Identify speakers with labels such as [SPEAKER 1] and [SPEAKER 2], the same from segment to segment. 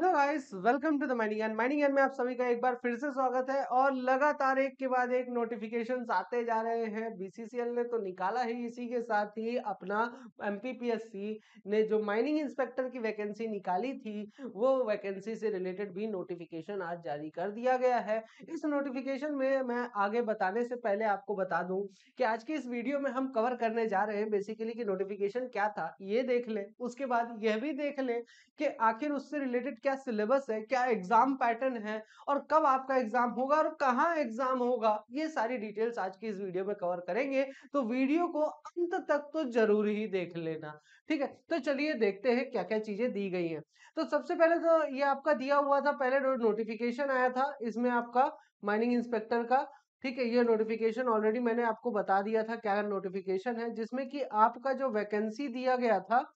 [SPEAKER 1] hello guys welcome to the mining and mining and में आप सभी का एक बार फिर से स्वागत है और लगातार एक के बाद एक नोटिफिकेशन आते जा रहे हैं बीसीसीएल ने तो निकाला ही इसी के साथ ही अपना एमपीपीएससी ने जो माइनिंग इंस्पेक्टर की वैकेंसी निकाली थी वो वैकेंसी से रिलेटेड भी नोटिफिकेशन आज जारी कर दिया गया है इस नोटिफिकेशन में मैं आगे बताने से पहले आपको बता दूँ कि आज की इस वीडियो में हम कवर करने जा रहे हैं बेसिकली कि नोटिफिकेशन क्या था ये देख लें उसके बाद यह भी देख लें कि आखिर उससे रिलेटेड क्या सिलेबस है क्या एग्जाम पैटर्न है और कब आपका एग्जाम होगा और कहाँ एग्जाम होगा ये सारी डिटेल्स आज की इस वीडियो में कवर करेंगे तो वीडियो को अंत तक तो जरूर ही देख लेना ठीक है तो चलिए देखते हैं क्या क्या चीजें दी गई हैं तो सबसे पहले तो ये आपका दिया हुआ था पहले नोटिफिकेशन आया था इसमें आपका माइनिंग इंस्पेक्टर का ठीक है ये नोटिफिकेशन ऑलरेडी मैंने आपको बता दिया था क्या नोटिफिकेशन है जिसमें कि आपका जो वैकेंसी दिया गया था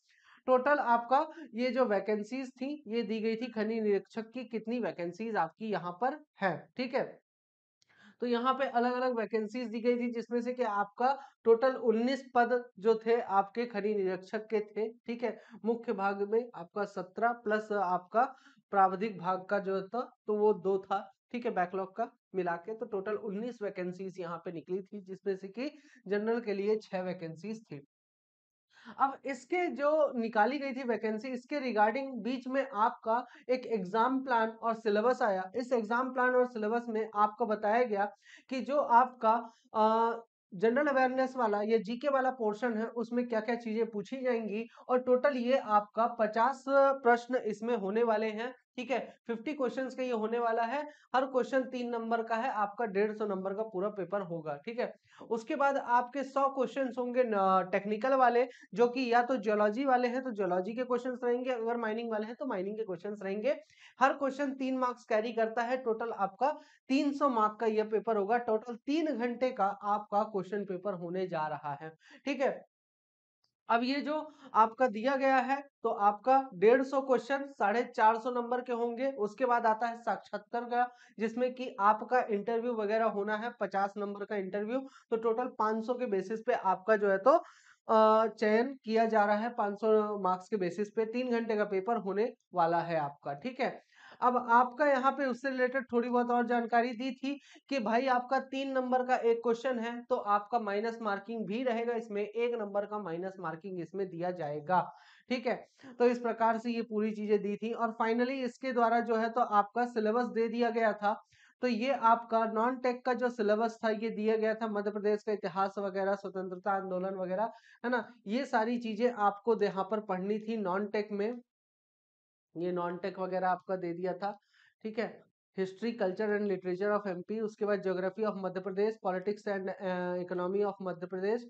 [SPEAKER 1] टोटल आपका ये जो वैकेंसीज थी ये दी गई थी खनि निरीक्षक की कितनी वैकेंसीज आपकी यहाँ पर है ठीक है तो यहाँ पे अलग अलग वैकेंसीज दी गई थी जिसमें से कि आपका टोटल 19 पद जो थे आपके खनि निरीक्षक के थे ठीक है मुख्य भाग में आपका 17 प्लस आपका प्रावधिक भाग का जो था तो वो दो था ठीक है बैकलॉग का मिला के तो टोटल 19 वैकेंसीज यहाँ पे निकली थी जिसमें से कि जनरल के लिए छह वैकेंसीज थी अब इसके जो निकाली गई थी वैकेंसी इसके रिगार्डिंग बीच में आपका एक एग्जाम प्लान और सिलेबस आया इस एग्जाम प्लान और सिलेबस में आपको बताया गया कि जो आपका आ, जनरल अवेयरनेस वाला ये जीके वाला पोर्शन है उसमें क्या क्या चीजें पूछी जाएंगी और टोटल ये आपका पचास प्रश्न इसमें होने वाले हैं ठीक है फिफ्टी क्वेश्चन का ये होने वाला है हर क्वेश्चन तीन नंबर का है आपका डेढ़ सौ नंबर का पूरा पेपर होगा ठीक है उसके बाद आपके सौ क्वेश्चन होंगे टेक्निकल वाले जो कि या तो जियोलॉजी वाले हैं तो जियोलॉजी के क्वेश्चन रहेंगे अगर माइनिंग वाले हैं तो माइनिंग के क्वेश्चन रहेंगे हर क्वेश्चन तीन मार्क्स कैरी करता है टोटल आपका तीन मार्क का यह पेपर होगा टोटल तीन घंटे का आपका क्वेश्चन पेपर होने जा रहा है ठीक है अब ये जो आपका दिया गया है तो आपका डेढ़ सौ क्वेश्चन साढ़े चार सौ नंबर के होंगे उसके बाद आता है साक्षात्कार का जिसमें कि आपका इंटरव्यू वगैरह होना है पचास नंबर का इंटरव्यू तो टोटल पांच सौ के बेसिस पे आपका जो है तो चयन किया जा रहा है 500 मार्क्स के बेसिस पे तीन घंटे का पेपर होने वाला है आपका ठीक है अब आपका यहाँ पे उससे रिलेटेड थोड़ी बहुत और जानकारी दी थी कि भाई आपका तीन नंबर का एक क्वेश्चन है तो आपका माइनस मार्किंग भी रहेगा इसमें एक नंबर का माइनस मार्किंग इसमें दिया जाएगा ठीक है तो इस प्रकार से ये पूरी चीजें दी थी और फाइनली इसके द्वारा जो है तो आपका सिलेबस दे दिया गया था तो ये आपका नॉन टेक का जो सिलेबस था ये दिया गया था मध्य प्रदेश का इतिहास वगैरह स्वतंत्रता आंदोलन वगैरह है ना ये सारी चीजें आपको यहाँ पर पढ़नी थी नॉन टेक में ये नॉन टेक वगैरह आपका दे दिया था ठीक है history culture and literature of MP उसके बाद geography of Madhya Pradesh politics and economy of Madhya Pradesh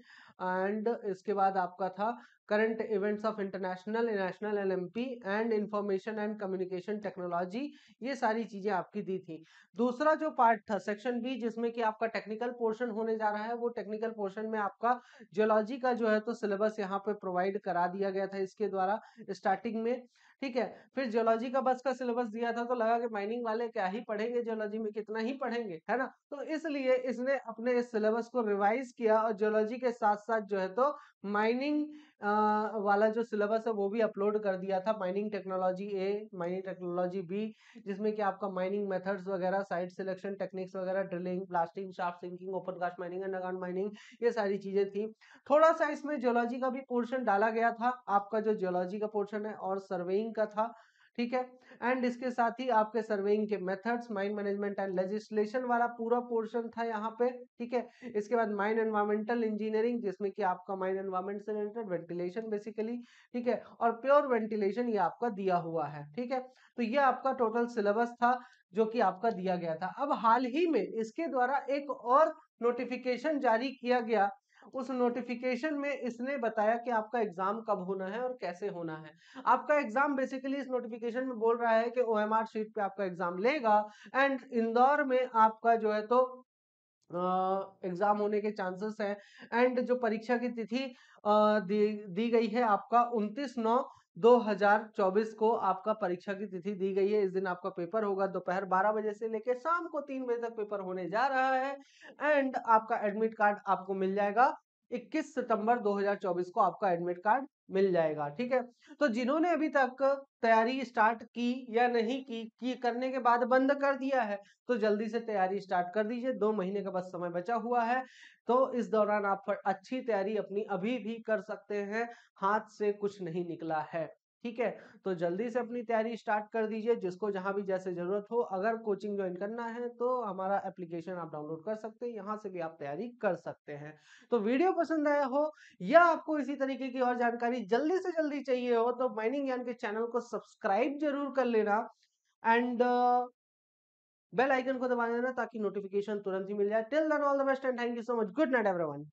[SPEAKER 1] and इसके बाद आपका था current events of international national M P and information and communication technology ये सारी चीजें आपकी दी थी दूसरा जो पार्ट था सेक्शन बी जिसमें कि आपका टेक्निकल पोर्शन होने जा रहा है वो टेक्निकल पोर्शन में आपका जियोलॉजी का जो है तो सिलेबस यहाँ पे प्रोवाइड करा दिया गया था इसके द्वारा स्टार्टिंग में ठीक है फिर जियोलॉजी का बस का सिलेबस दिया था तो लगा कि माइनिंग वाले क्या ही पढ़ेंगे जियोलॉजी में कितना ही पढ़ेंगे है ना तो इसलिए इसने अपने इस सिलेबस को रिवाइज किया और जियोलॉजी के साथ साथ जो है तो माइनिंग वाला जो सिलेबस है वो भी अपलोड कर दिया था mining technology A mining technology B जिसमें कि आपका माइनिंग मेथड्स वगैरह साइट सिलेक्शन टेक्निक्स वगैरह ड्रिलिंग ब्लास्टिंग शार्प sinking open cast mining underground mining ये सारी चीजें थी थोड़ा सा इसमें जियोलॉजी का भी पोर्शन डाला गया था आपका जो जियोलॉजी का पोर्शन है और सर्वेइंग सर्वेइंग का था ठीक है एंड इसके साथ ही आपके सर्वेइंग के methods mine management and legislation वाला पूरा पोर्शन था यहाँ पे ठीक है इसके बाद माइन एनवायरमेंटल इंजीनियरिंग जिसमें कि आपका माइन एनवायरमेंट से रिलेटेड वेंटिलेशन बेसिकली ठीक है और प्योर वेंटिलेशन ये आपका दिया हुआ है ठीक है तो ये आपका टोटल सिलेबस था जो कि आपका दिया गया था अब हाल ही में इसके द्वारा एक और नोटिफिकेशन जारी किया गया उस नोटिफिकेशन में इसने बताया कि आपका एग्जाम कब होना है और कैसे होना है आपका एग्जाम बेसिकली इस नोटिफिकेशन में बोल रहा है कि ओ एम आर पे आपका एग्जाम लेगा एंड इंदौर में आपका जो है तो एग्जाम होने के चांसेस हैं एंड जो परीक्षा की तिथि दी दी गई है आपका उनतीस नौ 2024 को आपका परीक्षा की तिथि दी गई है इस दिन आपका पेपर होगा दोपहर 12 बजे से लेकर शाम को 3 बजे तक पेपर होने जा रहा है एंड आपका एडमिट कार्ड आपको मिल जाएगा 21 सितंबर 2024 को आपका एडमिट कार्ड मिल जाएगा ठीक है तो जिन्होंने अभी तक तैयारी स्टार्ट की या नहीं की की करने के बाद बंद कर दिया है तो जल्दी से तैयारी स्टार्ट कर दीजिए दो महीने का बस समय बचा हुआ है तो इस दौरान आप अच्छी तैयारी अपनी अभी भी कर सकते हैं हाथ से कुछ नहीं निकला है ठीक है तो जल्दी से अपनी तैयारी स्टार्ट कर दीजिए जिसको जहाँ भी जैसे ज़रूरत हो अगर कोचिंग ज्वाइन करना है तो हमारा एप्लीकेशन आप डाउनलोड कर सकते हैं यहाँ से भी आप तैयारी कर सकते हैं तो वीडियो पसंद आया हो या आपको इसी तरीके की और जानकारी जल्दी से जल्दी चाहिए हो तो माइनिंग ज्ञान के चैनल को सब्सक्राइब जरूर कर लेना एंड बेल आइकन को दबा देना ताकि नोटिफिकेशन तुरंत ही मिल जाए till then all the best and thank you so much good night everyone